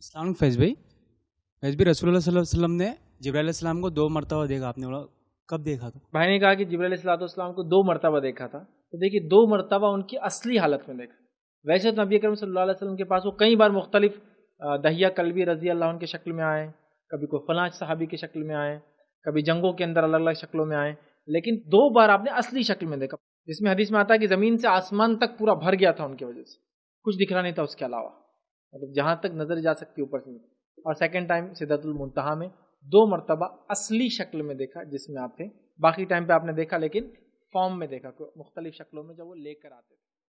इस्लाम फैज़ भाई फैज़ भाई रसूल ने जबराम को दो मरतबा देखा आपने बोला कब देखा था भाई ने कहा कि जबराम को दो मरतबा देखा था तो देखिए दो मरतबा उनकी असली हालत में देखा वैसे तो नबी करम सल्लल्लाहु के पास वो कई बार मुख्तलिफ दहिया कलबी रजी अल्लाह उनके शक्ल में आए कभी कोई फलाँ साहबी की शक्ल में आए कभी जंगों के अंदर अलग अलग शक्लों में आए लेकिन दो बार आपने असली शक्ल में देखा जिसमें हदीस में आता है कि ज़मीन से आसमान तक पूरा भर गया था उनकी वजह से कुछ दिख रहा नहीं था उसके अलावा मतलब जहां तक नजर जा सकती ऊपर से और सेकेंड टाइम सिद्धतुल मुंतहा में दो मरतबा असली शक्ल में देखा जिसमें आप थे बाकी टाइम पे आपने देखा लेकिन फॉर्म में देखा मुख्तलिफ शक्लों में जब वो लेकर आते थे